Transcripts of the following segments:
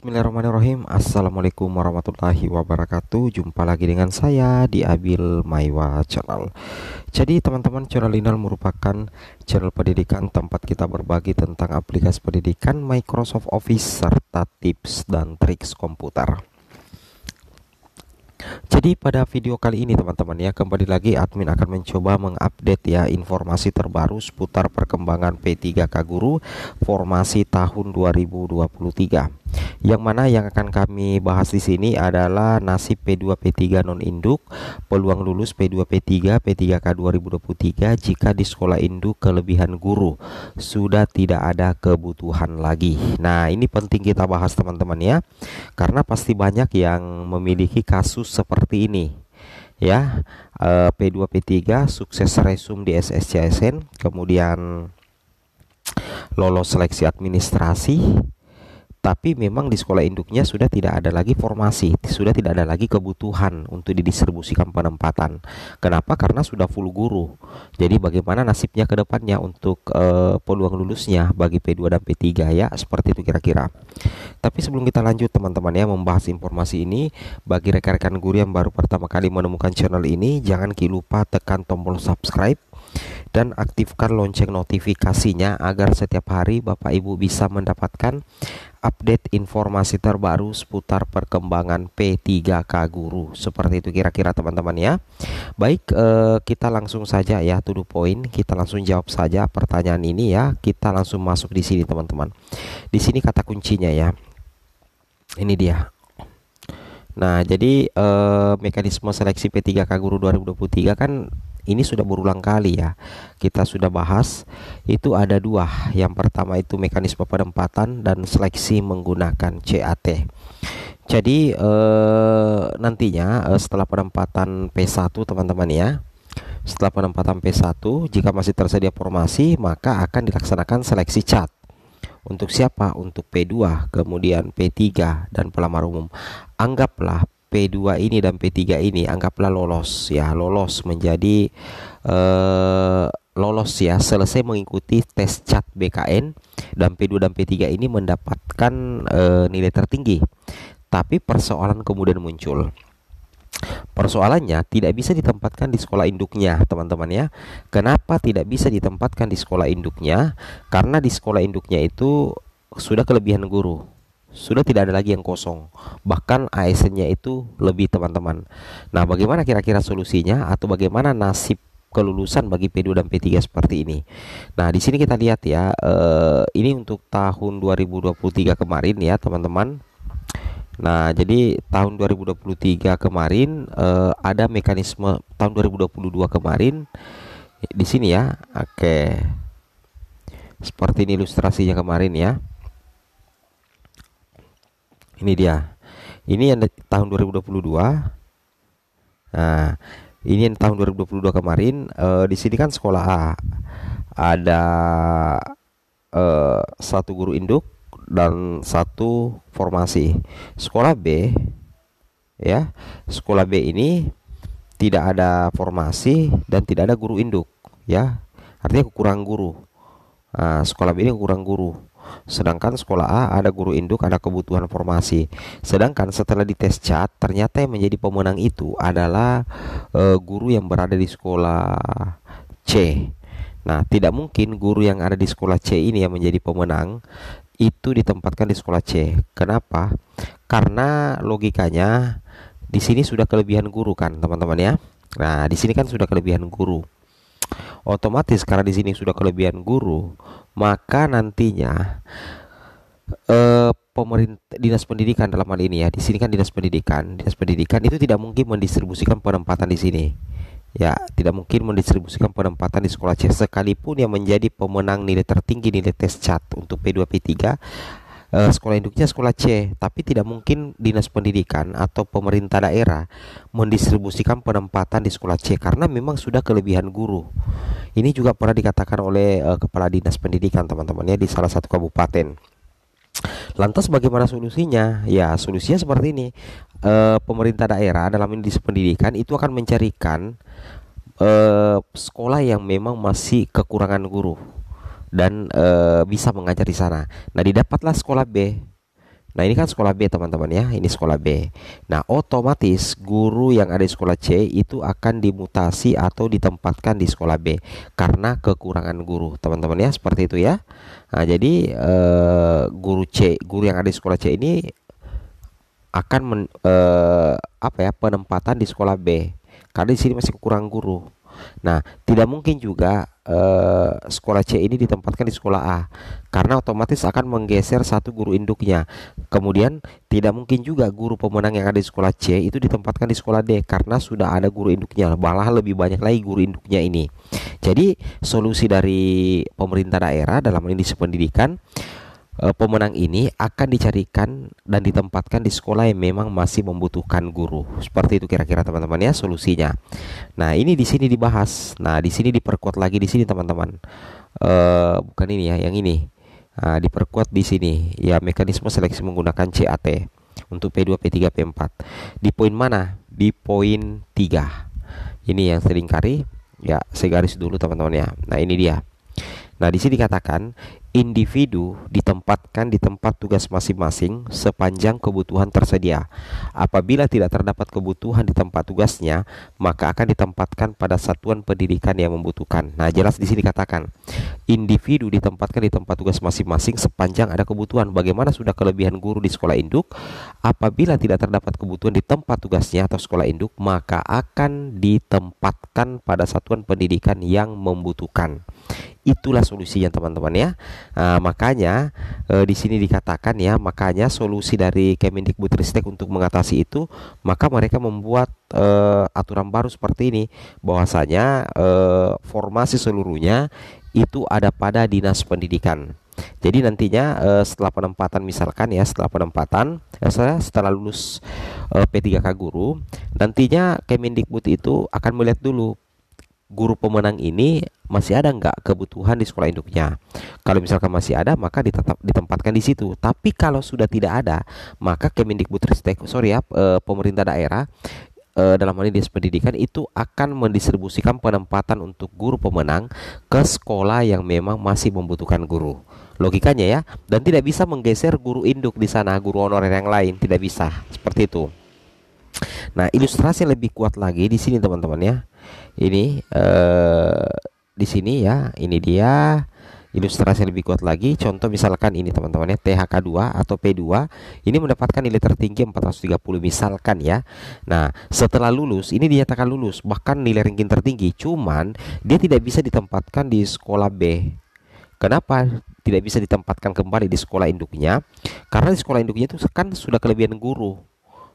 Bismillahirrahmanirrahim Assalamualaikum warahmatullahi wabarakatuh Jumpa lagi dengan saya di Abil Maiwa Channel Jadi teman-teman channel ini merupakan channel pendidikan Tempat kita berbagi tentang aplikasi pendidikan Microsoft Office Serta tips dan triks komputer jadi pada video kali ini teman-teman ya kembali lagi admin akan mencoba mengupdate ya informasi terbaru seputar perkembangan P3K Guru formasi tahun 2023 yang mana yang akan kami bahas di sini adalah nasib P2P3 non induk, peluang lulus P2P3 P3K 2023 jika di sekolah induk kelebihan guru sudah tidak ada kebutuhan lagi. Nah, ini penting kita bahas teman-teman ya. Karena pasti banyak yang memiliki kasus seperti ini ya P2 eh, P3 sukses resume di SSCSN kemudian lolos seleksi administrasi tapi memang di sekolah induknya sudah tidak ada lagi formasi, sudah tidak ada lagi kebutuhan untuk didistribusikan penempatan. Kenapa? Karena sudah full guru. Jadi bagaimana nasibnya ke depannya untuk e, peluang lulusnya bagi P2 dan P3 ya, seperti itu kira-kira. Tapi sebelum kita lanjut teman-teman ya membahas informasi ini, bagi rekan-rekan guru yang baru pertama kali menemukan channel ini, jangan lupa tekan tombol subscribe dan aktifkan lonceng notifikasinya agar setiap hari Bapak Ibu bisa mendapatkan update informasi terbaru seputar perkembangan P3K Guru. Seperti itu kira-kira teman-teman ya. Baik, eh, kita langsung saja ya to poin, kita langsung jawab saja pertanyaan ini ya. Kita langsung masuk di sini teman-teman. Di sini kata kuncinya ya. Ini dia. Nah, jadi eh, mekanisme seleksi P3K Guru 2023 kan ini sudah berulang kali ya kita sudah bahas itu ada dua yang pertama itu mekanisme penempatan dan seleksi menggunakan CAT jadi eh, nantinya eh, setelah penempatan P1 teman-teman ya setelah penempatan P1 jika masih tersedia formasi maka akan dilaksanakan seleksi cat untuk siapa? Untuk P2, kemudian P3 dan pelamar umum. Anggaplah P2 ini dan P3 ini anggaplah lolos ya, lolos menjadi eh, lolos ya, selesai mengikuti tes cat BKN dan P2 dan P3 ini mendapatkan eh, nilai tertinggi. Tapi persoalan kemudian muncul. Persoalannya tidak bisa ditempatkan di sekolah induknya, teman-teman ya. Kenapa tidak bisa ditempatkan di sekolah induknya? Karena di sekolah induknya itu sudah kelebihan guru sudah tidak ada lagi yang kosong. Bahkan ASN-nya itu lebih teman-teman. Nah, bagaimana kira-kira solusinya atau bagaimana nasib kelulusan bagi P2 dan P3 seperti ini. Nah, di sini kita lihat ya, eh, ini untuk tahun 2023 kemarin ya, teman-teman. Nah, jadi tahun 2023 kemarin eh, ada mekanisme tahun 2022 kemarin di sini ya. Oke. Seperti ini ilustrasinya kemarin ya ini dia ini yang tahun 2022 nah ini yang tahun 2022 kemarin uh, di sini kan sekolah A ada uh, satu guru induk dan satu formasi sekolah B ya sekolah B ini tidak ada formasi dan tidak ada guru induk ya artinya kurang guru nah, sekolah B ini kurang guru Sedangkan sekolah A ada guru induk, ada kebutuhan formasi. Sedangkan setelah dites cat, ternyata yang menjadi pemenang itu adalah e, guru yang berada di sekolah C. Nah, tidak mungkin guru yang ada di sekolah C ini yang menjadi pemenang itu ditempatkan di sekolah C. Kenapa? Karena logikanya di sini sudah kelebihan guru kan, teman-teman ya. Nah, di sini kan sudah kelebihan guru otomatis karena di sini sudah kelebihan guru maka nantinya eh, pemerintah dinas pendidikan dalam hal ini ya di sini kan dinas pendidikan dinas pendidikan itu tidak mungkin mendistribusikan penempatan di sini ya tidak mungkin mendistribusikan penempatan di sekolah C sekalipun yang menjadi pemenang nilai tertinggi nilai tes cat untuk P2 P3 uh, sekolah induknya sekolah C, tapi tidak mungkin dinas pendidikan atau pemerintah daerah mendistribusikan penempatan di sekolah C karena memang sudah kelebihan guru. Ini juga pernah dikatakan oleh uh, kepala dinas pendidikan teman-temannya di salah satu kabupaten. Lantas bagaimana solusinya? Ya, solusinya seperti ini. E, pemerintah daerah dalam ini pendidikan itu akan mencarikan e, sekolah yang memang masih kekurangan guru dan e, bisa mengajar di sana. Nah, didapatlah sekolah B. Nah, ini kan sekolah B, teman-teman ya. Ini sekolah B. Nah, otomatis guru yang ada di sekolah C itu akan dimutasi atau ditempatkan di sekolah B karena kekurangan guru, teman-teman ya, seperti itu ya. Nah, jadi e, guru C, guru yang ada di sekolah C ini akan men, e, apa ya, penempatan di sekolah B. Karena di sini masih kekurangan guru. Nah, tidak mungkin juga Eh, sekolah C ini ditempatkan di sekolah A karena otomatis akan menggeser satu guru induknya. Kemudian tidak mungkin juga guru pemenang yang ada di sekolah C itu ditempatkan di sekolah D karena sudah ada guru induknya. Malah lebih banyak lagi guru induknya ini. Jadi solusi dari pemerintah daerah dalam ini pendidikan Eh, pemenang ini akan dicarikan dan ditempatkan di sekolah yang memang masih membutuhkan guru. Seperti itu kira-kira teman-teman ya solusinya. Nah, ini di sini dibahas. Nah, di sini diperkuat lagi di sini teman-teman. Uh, bukan ini ya, yang ini. Nah, diperkuat di sini ya mekanisme seleksi menggunakan CAT untuk P2, P3, P4. Di poin mana? Di poin 3. Ini yang sering kari. ya saya garis dulu teman-teman ya. Nah, ini dia. Nah, di sini dikatakan individu ditempatkan di tempat tugas masing-masing sepanjang kebutuhan tersedia. Apabila tidak terdapat kebutuhan di tempat tugasnya, maka akan ditempatkan pada satuan pendidikan yang membutuhkan. Nah, jelas di sini katakan, individu ditempatkan di tempat tugas masing-masing sepanjang ada kebutuhan. Bagaimana sudah kelebihan guru di sekolah induk? Apabila tidak terdapat kebutuhan di tempat tugasnya atau sekolah induk, maka akan ditempatkan pada satuan pendidikan yang membutuhkan. Itulah solusi yang teman-teman ya. nah, makanya uh, di sini dikatakan ya, makanya solusi dari Kemendikbudristek untuk mengatasi itu, maka mereka membuat eh, aturan baru seperti ini bahwasanya eh, formasi seluruhnya itu ada pada Dinas Pendidikan. Jadi nantinya setelah penempatan misalkan ya setelah penempatan saya setelah lulus P3K guru nantinya Kemendikbud itu akan melihat dulu guru pemenang ini masih ada nggak kebutuhan di sekolah induknya. Kalau misalkan masih ada, maka ditetap, ditempatkan di situ. Tapi kalau sudah tidak ada, maka Kemendikbudristek, sorry ya, pemerintah daerah e, dalam hal ini dinas pendidikan itu akan mendistribusikan penempatan untuk guru pemenang ke sekolah yang memang masih membutuhkan guru. Logikanya ya, dan tidak bisa menggeser guru induk di sana, guru honorer yang lain tidak bisa seperti itu. Nah, ilustrasi lebih kuat lagi di sini teman-teman ya ini eh, di sini ya ini dia ilustrasi lebih kuat lagi contoh misalkan ini teman-teman ya THK2 atau P2 ini mendapatkan nilai tertinggi 430 misalkan ya nah setelah lulus ini dinyatakan lulus bahkan nilai ringkin tertinggi cuman dia tidak bisa ditempatkan di sekolah B kenapa tidak bisa ditempatkan kembali di sekolah induknya karena di sekolah induknya itu kan sudah kelebihan guru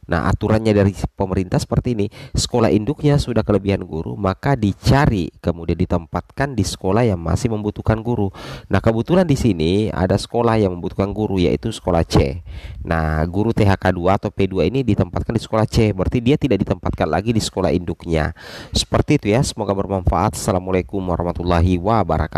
Nah, aturannya dari pemerintah seperti ini, sekolah induknya sudah kelebihan guru, maka dicari kemudian ditempatkan di sekolah yang masih membutuhkan guru. Nah, kebetulan di sini ada sekolah yang membutuhkan guru yaitu sekolah C. Nah, guru THK 2 atau P2 ini ditempatkan di sekolah C, berarti dia tidak ditempatkan lagi di sekolah induknya. Seperti itu ya, semoga bermanfaat. Assalamualaikum warahmatullahi wabarakatuh.